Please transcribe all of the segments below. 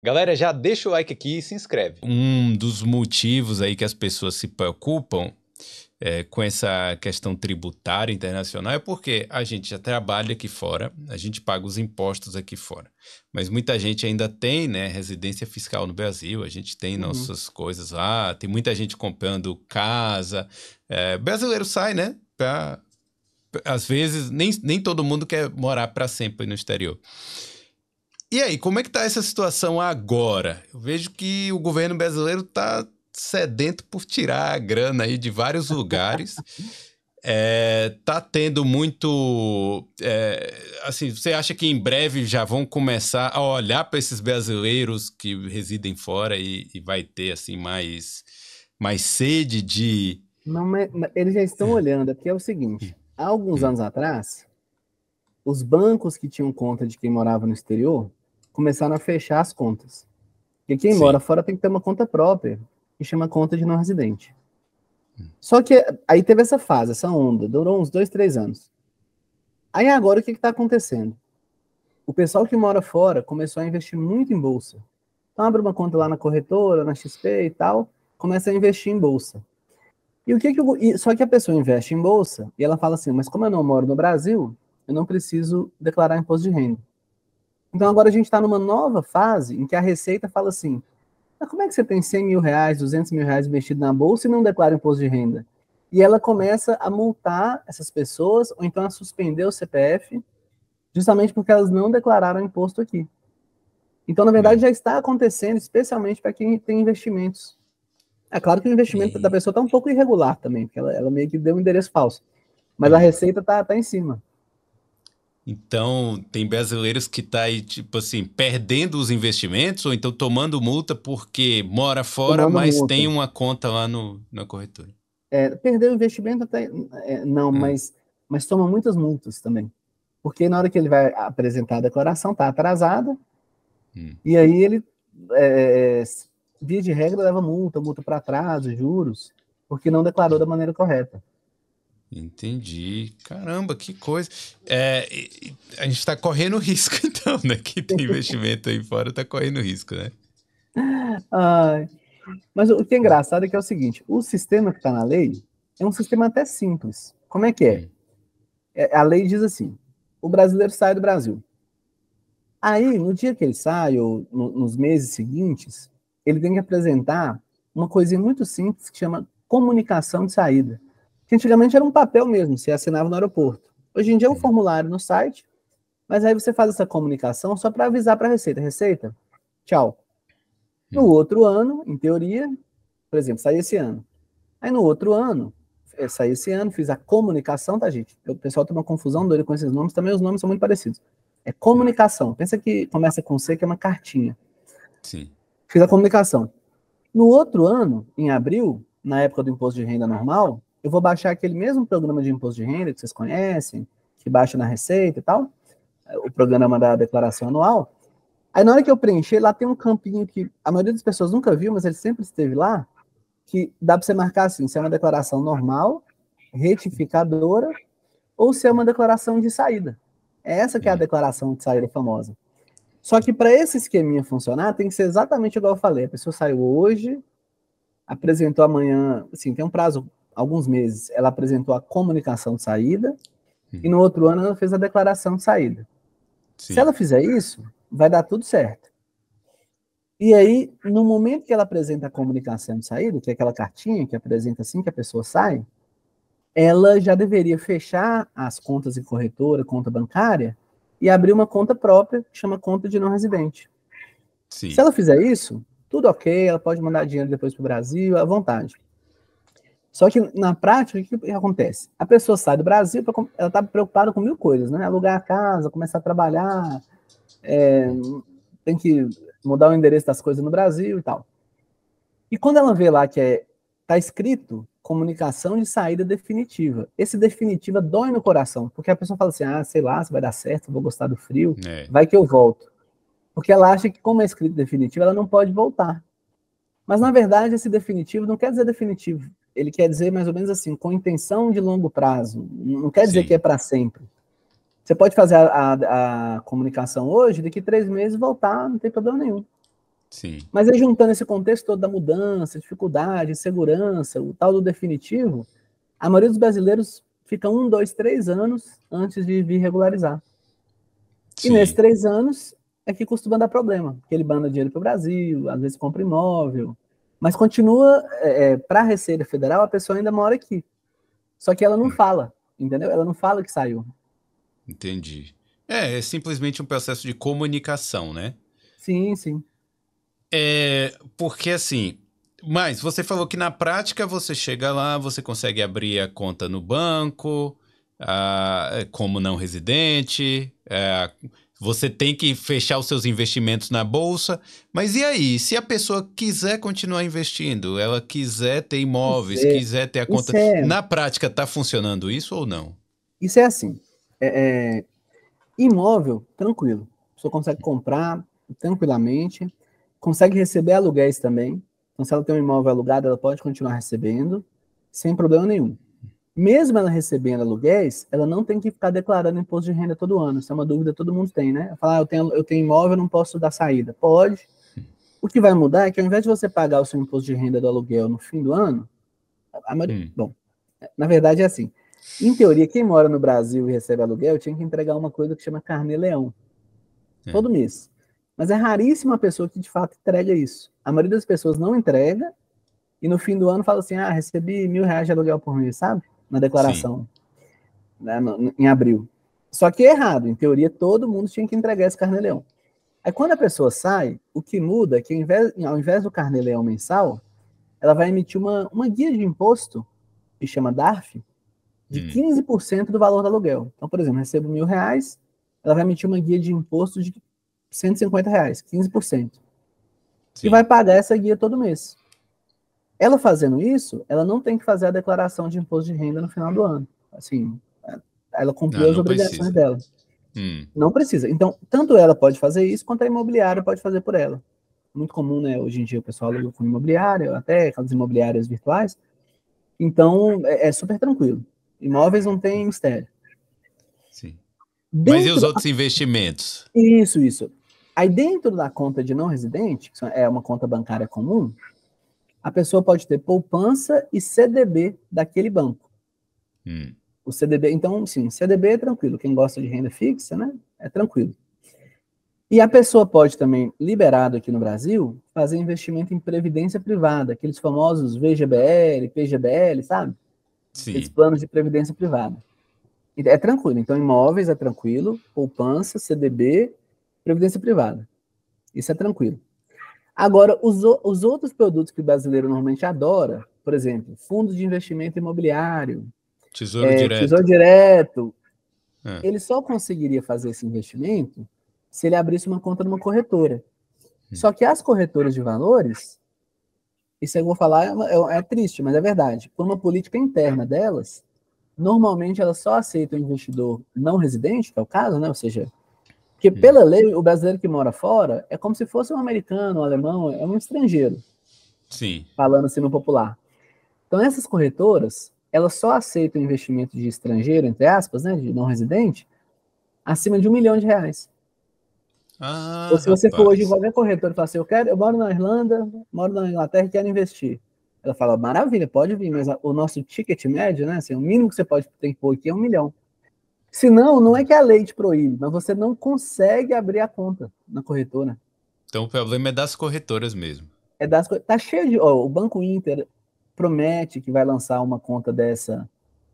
Galera, já deixa o like aqui e se inscreve. Um dos motivos aí que as pessoas se preocupam é, com essa questão tributária internacional é porque a gente já trabalha aqui fora, a gente paga os impostos aqui fora. Mas muita gente ainda tem né, residência fiscal no Brasil, a gente tem uhum. nossas coisas lá, tem muita gente comprando casa. É, brasileiro sai, né? Pra, às vezes, nem, nem todo mundo quer morar para sempre no exterior. E aí, como é que tá essa situação agora? Eu vejo que o governo brasileiro tá sedento por tirar a grana aí de vários lugares. É, tá tendo muito. É, assim, você acha que em breve já vão começar a olhar para esses brasileiros que residem fora e, e, vai ter assim mais, mais sede de. Não, mas, mas eles já estão é. olhando, porque é o seguinte: hum. há alguns hum. anos atrás, os bancos que tinham conta de quem morava no exterior começaram a fechar as contas. E quem Sim. mora fora tem que ter uma conta própria, que chama conta de não residente. Hum. Só que aí teve essa fase, essa onda, durou uns dois, três anos. Aí agora o que está acontecendo? O pessoal que mora fora começou a investir muito em bolsa. Então abre uma conta lá na corretora, na XP e tal, começa a investir em bolsa. E o que que eu, só que a pessoa investe em bolsa e ela fala assim, mas como eu não moro no Brasil, eu não preciso declarar imposto de renda. Então agora a gente está numa nova fase em que a Receita fala assim: mas como é que você tem 100 mil reais, 200 mil reais investido na bolsa e não declara imposto de renda? E ela começa a multar essas pessoas ou então a suspender o CPF, justamente porque elas não declararam imposto aqui. Então, na verdade, hum. já está acontecendo, especialmente para quem tem investimentos. É claro que o investimento e... da pessoa está um pouco irregular também, porque ela, ela, meio que deu um endereço falso. Mas a hum. receita está tá em cima. Então, tem brasileiros que tá aí, tipo assim, perdendo os investimentos ou então tomando multa porque mora fora, tomando mas multa. tem uma conta lá no, na corretora. É, perder o investimento até é, não, é. mas, mas toma muitas multas também. Porque na hora que ele vai apresentar a declaração, tá atrasada, hum. e aí ele, é, via de regra, leva multa, multa para trás, juros, porque não declarou da maneira correta. Entendi. Caramba, que coisa. É, a gente está correndo risco, então, né? Que tem investimento aí fora, está correndo risco, né? Ah, mas o que é engraçado é que é o seguinte: o sistema que está na lei é um sistema até simples. Como é que é? é? A lei diz assim: o brasileiro sai do Brasil. Aí, no dia que ele sai, ou no, nos meses seguintes, ele tem que apresentar uma coisinha muito simples que chama comunicação de saída que antigamente era um papel mesmo, você assinava no aeroporto. Hoje em dia é um formulário no site, mas aí você faz essa comunicação só para avisar para a Receita. Receita, tchau. No outro ano, em teoria, por exemplo, saí esse ano. Aí no outro ano, é, saí esse ano, fiz a comunicação, tá, gente? O pessoal tem uma confusão doido com esses nomes, também os nomes são muito parecidos. É comunicação. Pensa que começa com C, que é uma cartinha. Sim. Fiz a comunicação. No outro ano, em abril, na época do imposto de renda normal, eu vou baixar aquele mesmo programa de imposto de renda que vocês conhecem, que baixa na Receita e tal, o programa da declaração anual. Aí na hora que eu preencher, lá tem um campinho que a maioria das pessoas nunca viu, mas ele sempre esteve lá, que dá para você marcar assim, se é uma declaração normal, retificadora, ou se é uma declaração de saída. É essa que é a uhum. declaração de saída famosa. Só que para esse esqueminha funcionar, tem que ser exatamente igual eu falei. A pessoa saiu hoje, apresentou amanhã, assim, tem um prazo alguns meses, ela apresentou a comunicação de saída e hum. no outro ano ela fez a declaração de saída. Sim. Se ela fizer isso, vai dar tudo certo. E aí, no momento que ela apresenta a comunicação de saída, que é aquela cartinha que apresenta assim que a pessoa sai, ela já deveria fechar as contas em corretora, conta bancária, e abrir uma conta própria, que chama conta de não residente. Sim. Se ela fizer isso, tudo ok, ela pode mandar dinheiro depois para o Brasil, à vontade. Só que na prática, o que, que acontece? A pessoa sai do Brasil, pra, ela está preocupada com mil coisas, né? Alugar a casa, começar a trabalhar, é, tem que mudar o endereço das coisas no Brasil e tal. E quando ela vê lá que é, tá escrito comunicação de saída definitiva. Esse definitiva dói no coração, porque a pessoa fala assim: ah, sei lá, se vai dar certo, vou gostar do frio, é. vai que eu volto. Porque ela acha que, como é escrito definitivo, ela não pode voltar. Mas, na verdade, esse definitivo não quer dizer definitivo ele quer dizer mais ou menos assim, com intenção de longo prazo. Não quer dizer Sim. que é para sempre. Você pode fazer a, a, a, comunicação hoje, daqui três meses voltar, não tem problema nenhum. Sim. Mas aí juntando esse contexto todo da mudança, dificuldade, insegurança, o tal do definitivo, a maioria dos brasileiros fica um, dois, três anos antes de vir regularizar. Sim. E nesses três anos é que costuma dar problema, porque ele manda dinheiro para o Brasil, às vezes compra imóvel, mas continua, é, é para a Receita Federal, a pessoa ainda mora aqui. Só que ela não hum. fala, entendeu? Ela não fala que saiu. Entendi. É, é simplesmente um processo de comunicação, né? Sim, sim. É, porque assim, mas você falou que na prática você chega lá, você consegue abrir a conta no banco, ah, como não residente, a, é, você tem que fechar os seus investimentos na bolsa. Mas e aí? Se a pessoa quiser continuar investindo, ela quiser ter imóveis, é, quiser ter a conta. É, na prática, está funcionando isso ou não? Isso é assim. É, é imóvel, tranquilo. pessoa consegue comprar tranquilamente, consegue receber aluguéis também. Então, se ela tem um imóvel alugado, ela pode continuar recebendo, sem problema nenhum. Mesmo ela recebendo aluguéis, ela não tem que ficar declarando imposto de renda todo ano. Isso é uma dúvida que todo mundo tem, né? Falar, ah, eu tenho, eu tenho imóvel, não posso dar saída. Pode. O que vai mudar é que ao invés de você pagar o seu imposto de renda do aluguel no fim do ano, maioria, hum. bom, na verdade é assim. Em teoria, quem mora no Brasil e recebe aluguel tinha que entregar uma coisa que chama carne leão É. Todo mês. Mas é raríssima a pessoa que de fato entrega isso. A maioria das pessoas não entrega e no fim do ano fala assim: ah, recebi mil reais de aluguel por mês, sabe? na declaração, né, no, em abril. Só que é errado, em teoria todo mundo tinha que entregar esse carnê-leão. Aí quando a pessoa sai, o que muda é que ao invés, ao invés do carnê-leão mensal, ela vai emitir uma, uma guia de imposto, que chama DARF, de hum. 15% do valor do aluguel. Então, por exemplo, recebo mil reais, ela vai emitir uma guia de imposto de 150 reais, 15%. Sim. E vai pagar essa guia todo mês. Ela fazendo isso, ela não tem que fazer a declaração de imposto de renda no final do ano. Assim, ela cumpriu não, as obrigações precisa. dela. Hum. Não precisa. Então, tanto ela pode fazer isso, quanto a imobiliária pode fazer por ela. Muito comum, né? Hoje em dia o pessoal aluga com imobiliária, até aquelas imobiliárias virtuais. Então, é, é super tranquilo. Imóveis não tem mistério. Sim. Dentro Mas e os outros da... investimentos? Isso, isso. Aí dentro da conta de não residente, que é uma conta bancária comum, a pessoa pode ter poupança e CDB daquele banco. Hum. O CDB, então, sim, CDB é tranquilo. Quem gosta de renda fixa, né? É tranquilo. E a pessoa pode também, liberado aqui no Brasil, fazer investimento em previdência privada, aqueles famosos VGBL, PGBL, sabe? Sim. Aqueles planos de previdência privada. É tranquilo. Então, imóveis é tranquilo, poupança, CDB, previdência privada. Isso é tranquilo. Agora, os, os outros produtos que o brasileiro normalmente adora, por exemplo, fundos de investimento imobiliário, tesouro é, direto, tesouro direto é. ele só conseguiria fazer esse investimento se ele abrisse uma conta numa corretora. Hum. Só que as corretoras de valores, isso eu vou falar é, é, é triste, mas é verdade, por uma política interna delas, normalmente elas só aceitam o investidor não residente, que é o caso, né? ou seja, porque, pela lei, o brasileiro que mora fora é como se fosse um americano, um alemão, é um estrangeiro. Sim. Falando assim no popular. Então, essas corretoras, elas só aceitam investimento de estrangeiro, entre aspas, né, de não residente, acima de um milhão de reais. Ah, Ou se você rapaz. for hoje em qualquer corretora e falar assim, eu, quero, eu moro na Irlanda, moro na Inglaterra e quero investir. Ela fala, maravilha, pode vir, mas o nosso ticket médio, né, assim, o mínimo que você pode ter que pôr aqui é um milhão. Se não, não é que a lei te proíbe, mas você não consegue abrir a conta na corretora. Então o problema é das corretoras mesmo. É das Tá cheio de. Ó, o Banco Inter promete que vai lançar uma conta dessa,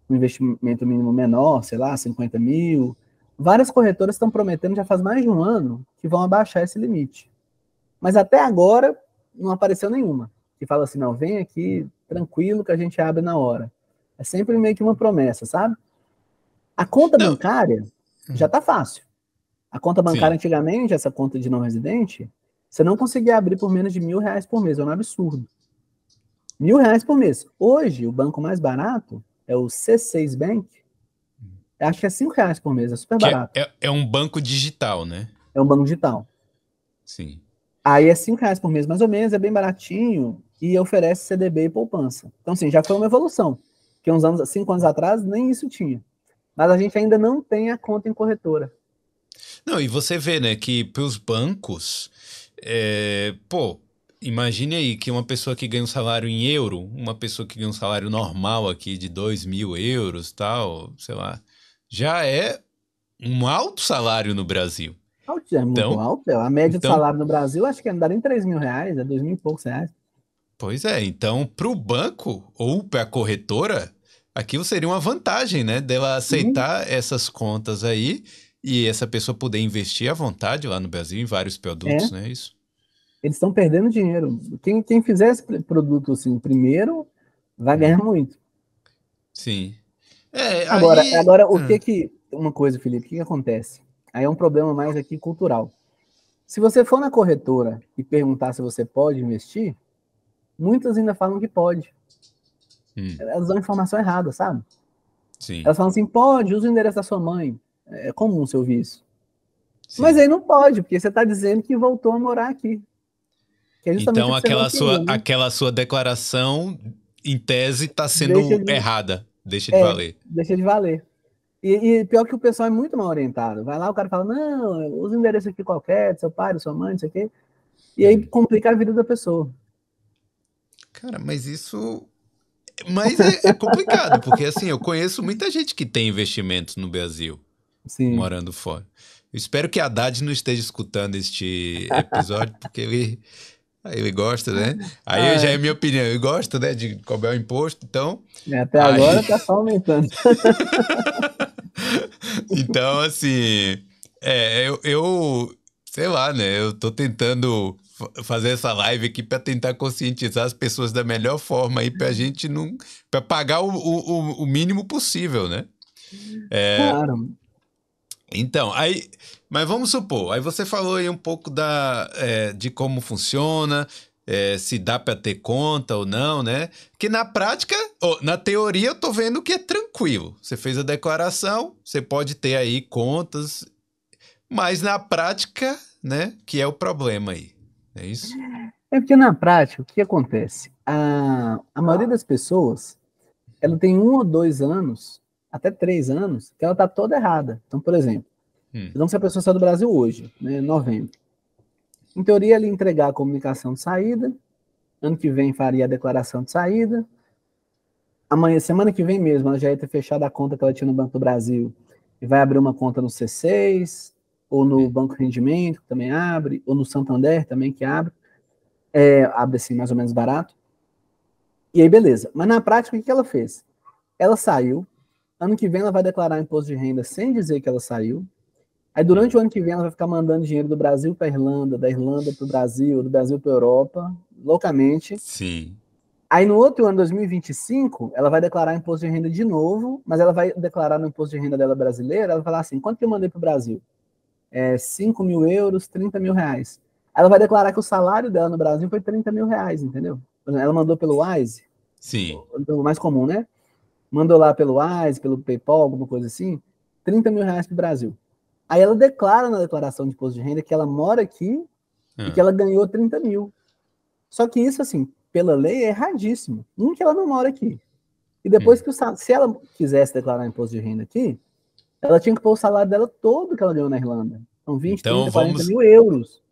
um investimento mínimo menor, sei lá, 50 mil. Várias corretoras estão prometendo já faz mais de um ano que vão abaixar esse limite. Mas até agora não apareceu nenhuma. Que fala assim, não, vem aqui, tranquilo, que a gente abre na hora. É sempre meio que uma promessa, sabe? A conta não. bancária já hum. tá fácil. A conta bancária Sim. antigamente, essa conta de não residente, você não conseguia abrir por menos de mil reais por mês, é um absurdo. Mil reais por mês. Hoje, o banco mais barato é o C6 Bank. Acho que é cinco reais por mês, é super que é, barato. É, é, é, um banco digital, né? É um banco digital. Sim. Aí é cinco reais por mês, mais ou menos, é bem baratinho e oferece CDB e poupança. Então, assim, já foi uma evolução. Que uns anos, cinco anos atrás, nem isso tinha mas a gente ainda não tem a conta em corretora. Não, e você vê, né, que para os bancos, é, pô, imagine aí que uma pessoa que ganha um salário em euro, uma pessoa que ganha um salário normal aqui de 2 mil euros, tal, sei lá, já é um alto salário no Brasil. Alto, é muito então, alto. É. A média então, de salário no Brasil acho que não dá nem 3 mil reais, é 2 mil e poucos reais. Pois é, então para o banco ou para a corretora, Aquilo seria uma vantagem, né? Dela aceitar essas contas aí e essa pessoa poder investir à vontade lá no Brasil em vários produtos, é. né? Isso. Eles estão perdendo dinheiro. Quem, quem fizer esse produto assim primeiro vai ganhar uhum. muito. Sim. É, agora, aí... agora o ah. que que uma coisa, Felipe, o que, que acontece? Aí é um problema mais aqui cultural. Se você for na corretora e perguntar se você pode investir, muitas ainda falam que pode. Hum. Elas dão informação errada, sabe? Sim. Elas falam assim: pode, usa o endereço da sua mãe. É, é comum você ouvir isso. Sim. Mas aí não pode, porque você está dizendo que voltou a morar aqui. É então aquela sua, né? aquela sua declaração, em tese, está sendo deixa de... errada. Deixa de é, valer. Deixa de valer. E, e, pior que o pessoal é muito mal orientado. Vai lá, o cara fala, não, usa o endereço aqui qualquer, do seu pai, da sua mãe, não sei o quê. E aí hum. complica a vida da pessoa. Cara, mas isso mas é, é, complicado, porque assim, eu conheço muita gente que tem investimentos no Brasil, Sim. morando fora. Eu espero que a Haddad não esteja escutando este episódio, porque ele, ele gosta, né? Aí ah, já é. é minha opinião, ele gosta, né, de cobrar o imposto, então... É, até aí... agora tá só aumentando. então, assim, é, eu, eu, sei lá, né, eu tô tentando fazer essa live aqui para tentar conscientizar as pessoas da melhor forma aí para a gente não. para pagar o, o, o, mínimo possível, né? É, claro. Então, aí. Mas vamos supor, aí você falou aí um pouco da, é, de como funciona, é, se dá para ter conta ou não, né? Que na prática, ou na teoria, eu tô vendo que é tranquilo. Você fez a declaração, você pode ter aí contas, mas na prática, né, que é o problema aí. É isso? É porque na prática, o que acontece? A, a maioria das pessoas, ela tem um ou dois anos, até três anos, que ela tá toda errada. Então, por exemplo, hum. então se a pessoa sai do Brasil hoje, né, novembro, em teoria ele entregar a comunicação de saída, ano que vem faria a declaração de saída, amanhã, semana que vem mesmo, ela já ia ter fechado a conta que ela tinha no Banco do Brasil e vai abrir uma conta no C6, ou no Banco Rendimento, que também abre, ou no Santander também, que abre. É, abre assim, mais ou menos barato. E aí, beleza. Mas na prática, o que ela fez? Ela saiu. Ano que vem, ela vai declarar imposto de renda sem dizer que ela saiu. Aí, durante o ano que vem, ela vai ficar mandando dinheiro do Brasil para a Irlanda, da Irlanda para o Brasil, do Brasil para a Europa, loucamente. Sim. Aí no outro ano, 2025, ela vai declarar imposto de renda de novo, mas ela vai declarar no imposto de renda dela brasileira, ela vai falar assim, quanto que eu mandei para o Brasil? é, 5 mil euros, 30 mil reais. Ela vai declarar que o salário dela no Brasil foi 30 mil reais, entendeu? Ela mandou pelo Wise. Sim. Pelo mais comum, né? Mandou lá pelo Wise, pelo PayPal, alguma coisa assim, 30 mil reais o Brasil. Aí ela declara na declaração de imposto de renda que ela mora aqui ah. e que ah. ela ganhou 30 mil. Só que isso, assim, pela lei é erradíssimo. Um, que ela não mora aqui. E depois hum. que o, se ela quisesse declarar imposto de renda aqui, ela tinha que pôr o salário dela todo que ela ganhou na Irlanda. Então, 20, então, 30, 40 mil euros.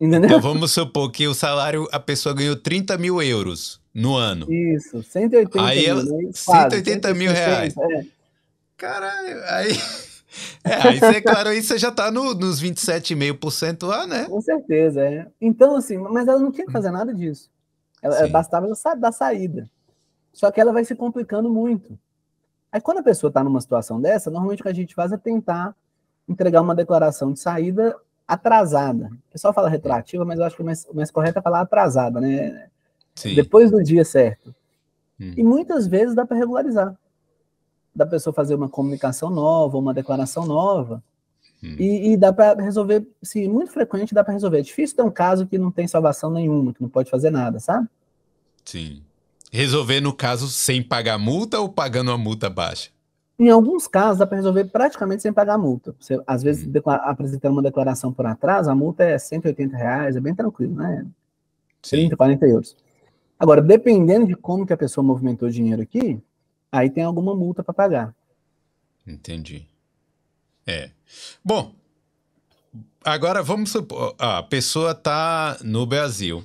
Entendeu? Então vamos supor que o salário, a pessoa ganhou 30 mil euros no ano. Isso, 180 aí mil. Ela, né? Quase, 180 mil reais. É. Caralho, aí. É, aí você, claro, aí você já tá no, nos 27,5% lá, né? Com certeza, é. Então, assim, mas ela não tinha que fazer nada disso. Ela, é, bastava ela dar saída. Só que ela vai se complicando muito. Aí quando a pessoa está numa situação dessa, normalmente o que a gente faz é tentar entregar uma declaração de saída atrasada. O pessoal fala retroativa, mas eu acho que o mais, mais correto é falar atrasada, né? Sim. Depois do dia certo. Hum. E muitas vezes dá para regularizar. Da pessoa fazer uma comunicação nova, uma declaração nova. Hum. E, e, dá para resolver, sim, muito frequente dá para resolver. É difícil ter um caso que não tem salvação nenhuma, que não pode fazer nada, sabe? Sim. Resolver, no caso, sem pagar multa ou pagando uma multa baixa? Em alguns casos, dá para resolver praticamente sem pagar multa. Você, às vezes, hum. apresentando uma declaração por atrás, a multa é 180 reais, é bem tranquilo, né? Sim. 30, 40 euros. Agora, dependendo de como que a pessoa movimentou o dinheiro aqui, aí tem alguma multa para pagar. Entendi. É. Bom, agora vamos supor, a pessoa está no Brasil,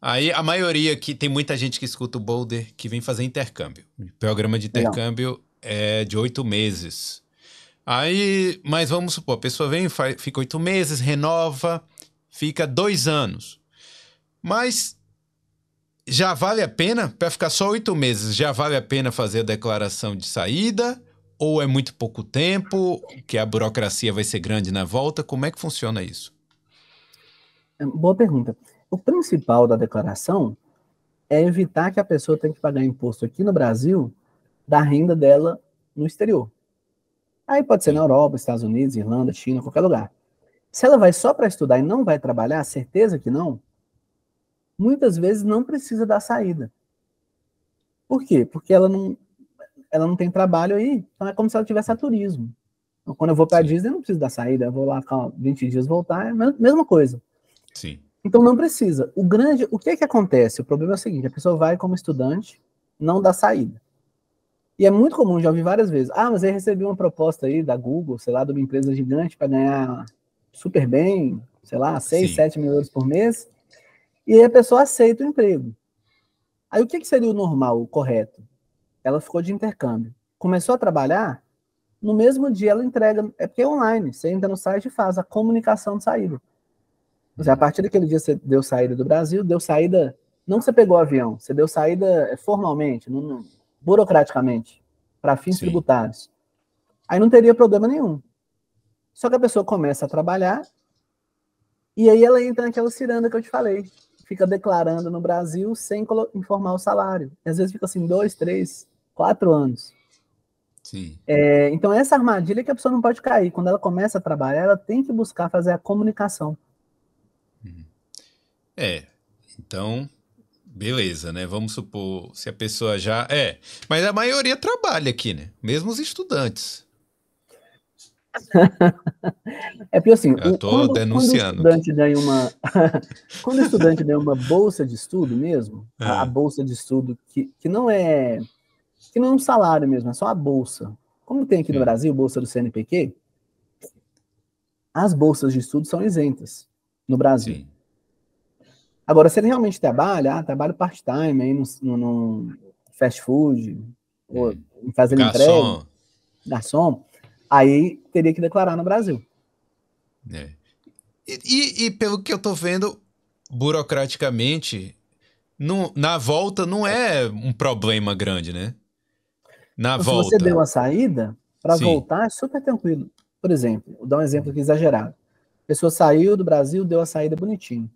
Aí a maioria que tem muita gente que escuta o Boulder que vem fazer intercâmbio. O programa de intercâmbio Não. é de oito meses. Aí, mas vamos supor, a pessoa vem, faz, fica oito meses, renova, fica dois anos. Mas já vale a pena para ficar só oito meses? Já vale a pena fazer a declaração de saída? Ou é muito pouco tempo? Que a burocracia vai ser grande na volta? Como é que funciona isso? Boa pergunta. O principal da declaração é evitar que a pessoa tenha que pagar imposto aqui no Brasil da renda dela no exterior. Aí pode ser na Europa, Estados Unidos, Irlanda, China, qualquer lugar. Se ela vai só para estudar e não vai trabalhar, certeza que não, muitas vezes não precisa da saída. Por quê? Porque ela não, ela não tem trabalho aí, então é como se ela tivesse a turismo. Então, quando eu vou para a Disney, eu não preciso da saída, eu vou lá ficar 20 dias voltar, é a mesma coisa. Sim. Então não precisa. O grande, o que é que acontece? O problema é o seguinte: a pessoa vai como estudante, não dá saída. E é muito comum, já ouvi várias vezes. Ah, mas eu recebi uma proposta aí da Google, sei lá, de uma empresa gigante para ganhar super bem, sei lá, 6, Sim. 7 mil euros por mês. E aí a pessoa aceita o emprego. Aí o que, que seria o normal, o correto? Ela ficou de intercâmbio. Começou a trabalhar, no mesmo dia ela entrega, é porque é online, você entra no site e faz a comunicação de saída. Mas a partir daquele dia você deu saída do Brasil, deu saída, não você pegou o avião, você deu saída é, formalmente, não, não, burocraticamente, para fins Sim. tributários. Aí não teria problema nenhum. Só que a pessoa começa a trabalhar e aí ela entra naquela ciranda que eu te falei. Fica declarando no Brasil sem informar o salário. E às vezes fica assim, dois, três, quatro anos. Sim. É, então, essa armadilha que a pessoa não pode cair. Quando ela começa a trabalhar, ela tem que buscar fazer a comunicação. É, então, beleza, né? Vamos supor, se a pessoa já. É, mas a maioria trabalha aqui, né? Mesmo os estudantes. é porque assim, eu tô quando, denunciando. Quando o estudante ganha uma, quando o estudante ganha uma bolsa de estudo mesmo, é. a, a, ah. bolsa de estudo que, que não é que não é um salário mesmo, é só a bolsa. Como tem aqui no é. Brasil, bolsa do CNPq, as bolsas de estudo são isentas no Brasil. Sim. Agora, se ele realmente trabalha, ah, trabalho part-time aí no, no, fast food, é. ou fazendo garçom. entrega, garçom, aí teria que declarar no Brasil. É. E, e, pelo que eu tô vendo, burocraticamente, na volta não é um problema grande, né? Na então, volta. Se você deu a saída, para voltar é super tranquilo. Por exemplo, vou dar um exemplo aqui exagerado. A pessoa saiu do Brasil, deu a saída bonitinho.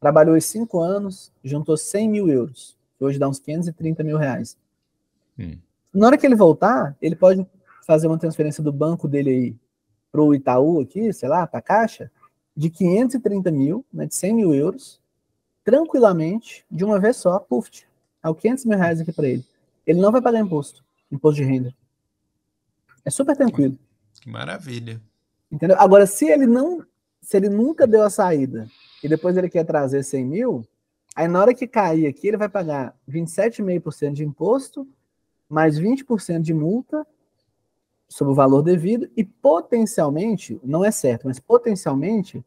Trabalhou os cinco anos, juntou 100 mil euros. que Hoje dá uns 530 mil reais. Hum. Na hora que ele voltar, ele pode fazer uma transferência do banco dele aí para o Itaú aqui, sei lá, para a Caixa, de 530 mil, né, de 100 mil euros, tranquilamente, de uma vez só, puf, ao 500 mil reais aqui para ele. Ele não vai pagar imposto, imposto de renda. É super tranquilo. Que maravilha. Entendeu? Agora, se ele não, se ele nunca deu a saída e depois ele quer trazer 100 mil, aí na hora que cair aqui, ele vai pagar 27,5% de imposto, mais 20% de multa sobre o valor devido e potencialmente, não é certo, mas potencialmente,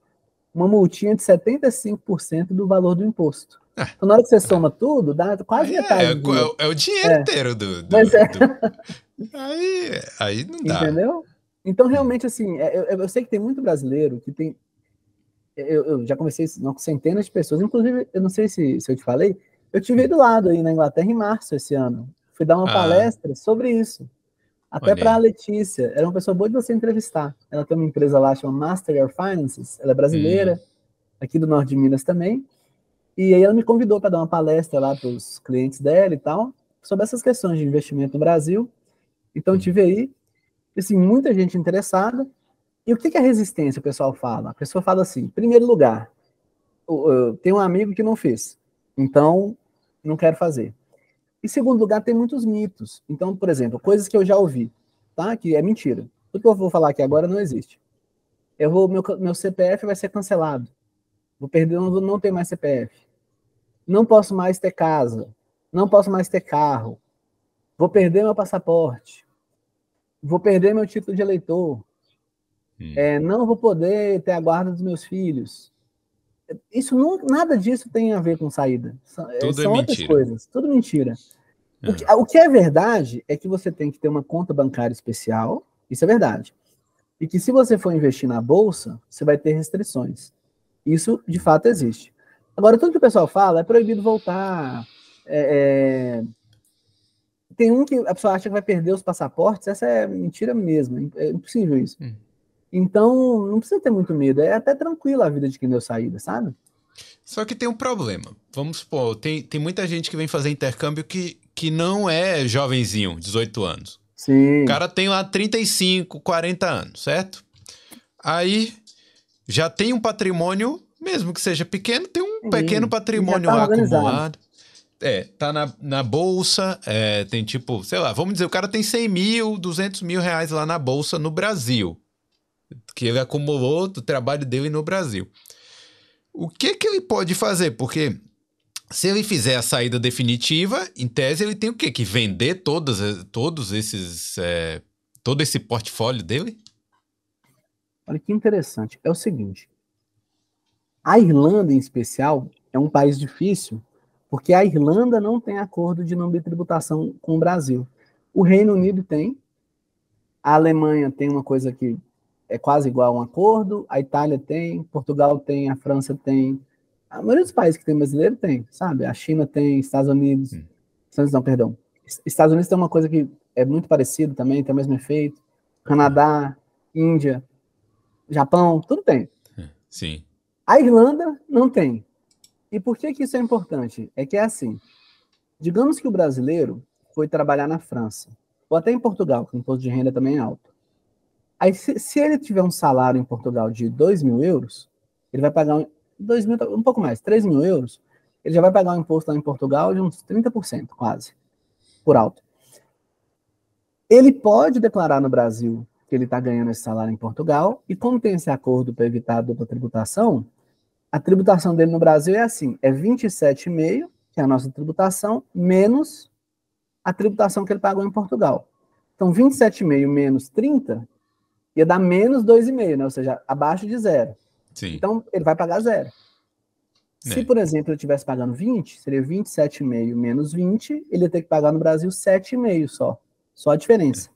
uma multinha de 75% do valor do imposto. É. então, na hora que você soma tudo, dá quase é, metade. É, é, é o dinheiro é. inteiro do. do, mas é. Do... Aí, aí não dá. Entendeu? Então, realmente, assim, é, eu, eu sei que tem muito brasileiro que tem eu, eu, já conversei com centenas de pessoas, inclusive, eu não sei se, se eu te falei, eu tive do lado aí na Inglaterra em março esse ano. Fui dar uma ah. palestra sobre isso. Até para a Letícia, era uma pessoa boa de você entrevistar. Ela tem uma empresa lá chamada Master Your Finances, ela é brasileira, hum. aqui do norte de Minas também. E aí ela me convidou para dar uma palestra lá para os clientes dela e tal, sobre essas questões de investimento no Brasil. Então hum. tive aí assim, muita gente interessada. E o que é resistência, o pessoal fala? A pessoa fala assim, primeiro lugar, tem um amigo que não fez, então não quero fazer. E segundo lugar, tem muitos mitos. Então, por exemplo, coisas que eu já ouvi, tá? Que é mentira. Tudo que eu vou falar aqui agora não existe. Eu vou, meu, meu CPF vai ser cancelado. Vou perder, não, não ter mais CPF. Não posso mais ter casa. Não posso mais ter carro. Vou perder meu passaporte. Vou perder meu título de eleitor Hum. É, não vou poder ter a guarda dos meus filhos. Isso não, nada disso tem a ver com saída. É, é são, Tudo são é outras coisas. Tudo mentira. O, é. que, o que é verdade é que você tem que ter uma conta bancária especial. Isso é verdade. E que se você for investir na bolsa, você vai ter restrições. Isso de fato existe. Agora, tudo que o pessoal fala é proibido voltar. É, é... Tem um que a pessoa acha que vai perder os passaportes, essa é mentira mesmo, é impossível isso. Hum. Então, não precisa ter muito medo. É até tranquila a vida de quem deu saída, sabe? Só que tem um problema. Vamos supor, tem, tem muita gente que vem fazer intercâmbio que, que não é jovenzinho, 18 anos. Sim. O cara tem lá 35, 40 anos, certo? Aí já tem um patrimônio, mesmo que seja pequeno, tem um Sim. pequeno tá patrimônio tá acumulado. É, tá na, na bolsa, é, tem tipo, sei lá, vamos dizer, o cara tem 100 mil, 200 mil reais lá na bolsa no Brasil que ele acumulou do trabalho dele no Brasil. O que, que ele pode fazer? Porque se ele fizer a saída definitiva, em tese ele tem o quê? Que vender todos eh, todos esses, é, todo esse portfólio dele? Olha que interessante. É o seguinte: a Irlanda, em especial, é um país difícil, porque a Irlanda não tem acordo de não de tributação com o Brasil. O Reino Unido tem, a Alemanha tem uma coisa que é quase igual a um acordo, a Itália tem, Portugal tem, a França tem, a maioria dos países que tem brasileiro tem, sabe? A China tem, Estados Unidos, hum. Estados não, perdão, Estados Unidos tem uma coisa que é muito parecido também, tem o mesmo efeito, Canadá, Índia, Japão, tudo tem. É, sim. A Irlanda não tem. E por que que isso é importante? É que é assim, digamos que o brasileiro foi trabalhar na França, ou até em Portugal, que o imposto de renda também é alto. Aí, se, se, ele tiver um salário em Portugal de 2 mil euros, ele vai pagar 2 mil, um pouco mais, 3 mil euros, ele já vai pagar um imposto lá em Portugal de uns 30%, quase, por alto. Ele pode declarar no Brasil que ele está ganhando esse salário em Portugal, e como tem esse acordo para evitar a dupla tributação, a tributação dele no Brasil é assim, é 27,5%, que é a nossa tributação, menos a tributação que ele pagou em Portugal. Então, 27,5 menos 30 ia dar menos 2,5, né? Ou seja, abaixo de zero. Sim. Então, ele vai pagar zero. É. Se, por exemplo, eu estivesse pagando 20, seria 27,5 menos 20, ele ia ter que pagar no Brasil 7,5 só. Só a diferença. É.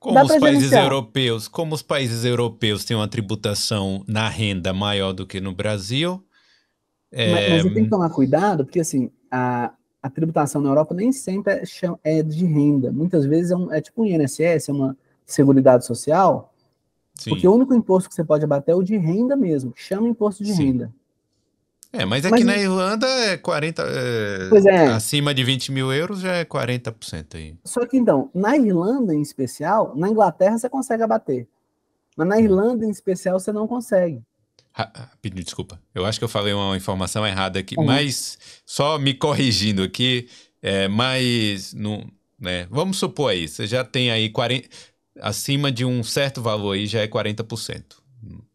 Como Dá os países gerenciar. europeus, como os países europeus têm uma tributação na renda maior do que no Brasil. É... Mas, mas é, tem que tomar cuidado, porque assim, a, a tributação na Europa nem sempre é, é de renda. Muitas vezes é, um, é tipo um INSS, é uma Seguridade Social, Sim. Porque o único imposto que você pode abater é o de renda mesmo. Chama imposto de Sim. renda. É, mas é mas, que na Irlanda é 40. É, pois é. Acima de 20 mil euros já é 40% aí. Só que então, na Irlanda em especial, na Inglaterra você consegue abater. Mas na hum. Irlanda em especial você não consegue. Pedi desculpa, eu acho que eu falei uma informação errada aqui, uhum. mas só me corrigindo aqui, é, mas no, né, vamos supor aí, você já tem aí 40, acima de um certo valor aí já é 40%.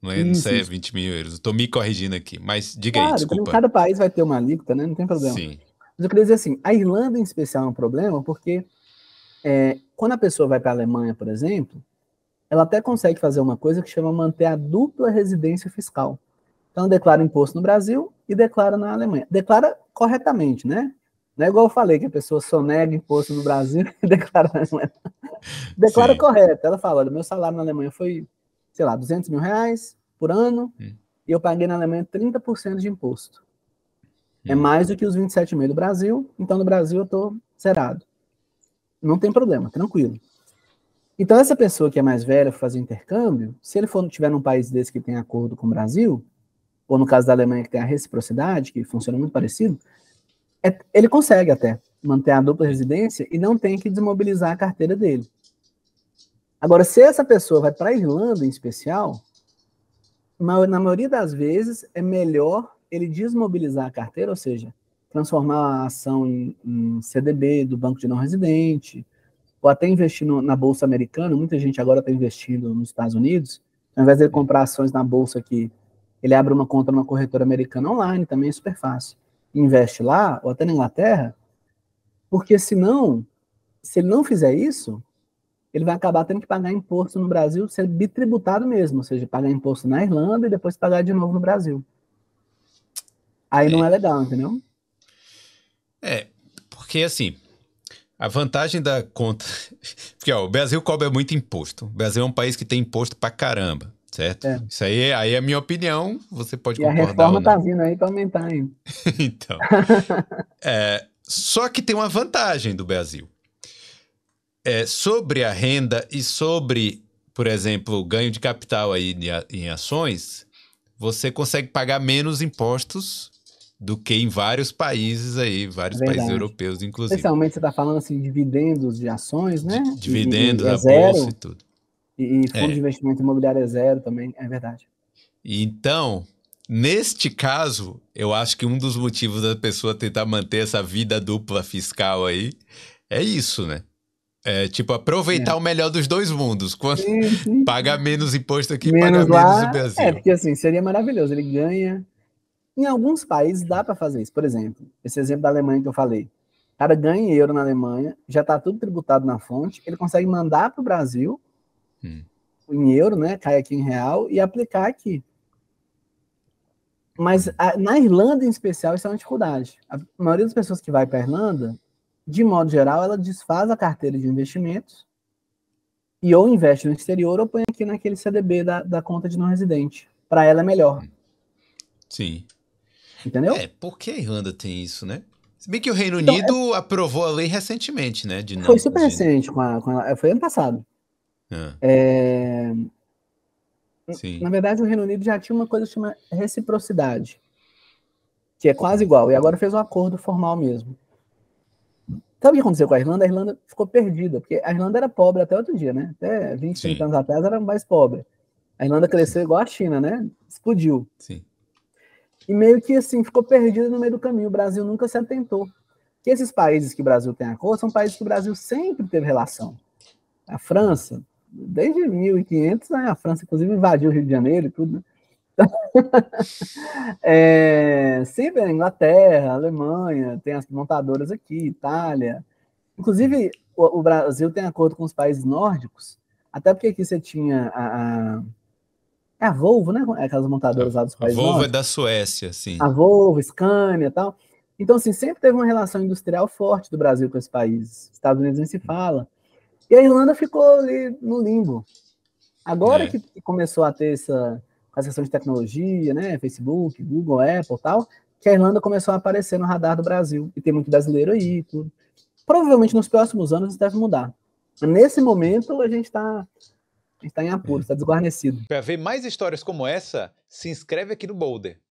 Não é, não é 20 mil euros. Estou me corrigindo aqui, mas diga claro, aí, desculpa. Cada país vai ter uma alíquota, né? Não tem problema. Sim. Mas eu queria dizer assim, a Irlanda em especial é um problema porque é, quando a pessoa vai para a Alemanha, por exemplo, ela até consegue fazer uma coisa que chama manter a dupla residência fiscal. Então declara imposto no Brasil e declara na Alemanha. Declara corretamente, né? Não é igual eu falei, que a pessoa sonega imposto no Brasil e declara na Alemanha. Declara Sim. correto. Ela fala, olha, meu salário na Alemanha foi, sei lá, 200 mil reais por ano hum. e eu paguei na Alemanha 30% de imposto. Hum. É mais do que os 27,5% mil do Brasil, então no Brasil eu estou zerado. Não tem problema, tranquilo. Então, essa pessoa que é mais velha for fazer intercâmbio, se ele for tiver num país desse que tem acordo com o Brasil, ou no caso da Alemanha que tem a reciprocidade, que funciona muito parecido, é, ele consegue até manter a dupla residência e não tem que desmobilizar a carteira dele. Agora, se essa pessoa vai para a Irlanda em especial, na maioria das vezes é melhor ele desmobilizar a carteira, ou seja, transformar a ação em, em CDB do banco de não residente, ou até investir no, na bolsa americana. Muita gente agora está investindo nos Estados Unidos. Ao invés de ele comprar ações na bolsa aqui, ele abre uma conta numa corretora americana online, também é super fácil investe lá, ou até na Inglaterra, porque senão, se ele não fizer isso, ele vai acabar tendo que pagar imposto no Brasil, ser bitributado mesmo, ou seja, pagar imposto na Irlanda e depois pagar de novo no Brasil. Aí é. não é legal, entendeu? É, porque assim, a vantagem da conta. Porque ó, o Brasil cobra muito imposto. O Brasil é um país que tem imposto pra caramba. Certo? É. Isso aí, aí é a minha opinião, você pode e concordar. A reforma tá vindo aí para aumentar ainda. então. é, só que tem uma vantagem do Brasil. É, sobre a renda e sobre, por exemplo, o ganho de capital aí em ações, você consegue pagar menos impostos do que em vários países aí, vários Verdade. países europeus, inclusive. Especialmente você está falando assim, dividendos de ações, né? D dividendos, e, e, a bolsa e tudo. E, e fundo é. de investimento imobiliário é zero também, é verdade. Então, neste caso, eu acho que um dos motivos da pessoa tentar manter essa vida dupla fiscal aí é isso, né? É, tipo, aproveitar é. o melhor dos dois mundos. Quando sim, sim. pagar menos imposto aqui, menos pagar lá, menos no Brasil. É, porque assim, seria maravilhoso. Ele ganha. Em alguns países dá para fazer isso. Por exemplo, esse exemplo da Alemanha que eu falei. O cara ganha euro na Alemanha, já está tudo tributado na fonte, ele consegue mandar para o Brasil hum. em euro, né? Cai aqui em real e aplicar aqui. Mas a, na Irlanda, em especial, isso é uma dificuldade. A maioria das pessoas que vai para a Irlanda, de modo geral, ela desfaz a carteira de investimentos e ou investe no exterior ou põe aqui naquele CDB da, da conta de não residente. Para ela é melhor. Sim. Entendeu? É, porque a Irlanda tem isso, né? Se bem que o Reino então, é Unido é... aprovou a lei recentemente, né? De foi super recente, com a, com a, foi ano passado. É... é na verdade, o Reino Unido já tinha uma coisa chamada reciprocidade, que é quase igual, e agora fez um acordo formal mesmo. Sabe o que aconteceu com a Irlanda? A Irlanda ficou perdida, porque a Irlanda era pobre até outro dia, né? Até 20, 30 anos atrás era mais pobre. A Irlanda cresceu Sim. igual a China, né? Explodiu. Sim. E meio que assim, ficou perdida no meio do caminho. O Brasil nunca se atentou. Que esses países que o Brasil tem acordo são países que o Brasil sempre teve relação. A França, desde 1500, né, a França, inclusive, invadiu o Rio de Janeiro e tudo, né? é, sempre a Inglaterra, a Alemanha, tem as montadoras aqui, Itália. Inclusive, o, o, Brasil tem acordo com os países nórdicos, até porque aqui você tinha a. a é a Volvo, né? É aquelas montadoras lá dos países. A Volvo é nórdicos. é da Suécia, sim. A Volvo, Scania e tal. Então, assim, sempre teve uma relação industrial forte do Brasil com esses países. Estados Unidos nem se fala. E a Irlanda ficou ali no limbo. Agora é. que começou a ter essa, a questão de tecnologia, né? Facebook, Google, Apple tal, que a Irlanda começou a aparecer no radar do Brasil. E tem muito brasileiro aí tudo. Provavelmente nos próximos anos isso deve mudar. Nesse momento, a gente está tá em apuros, está desguarnecido. Para ver mais histórias como essa, se inscreve aqui no Boulder.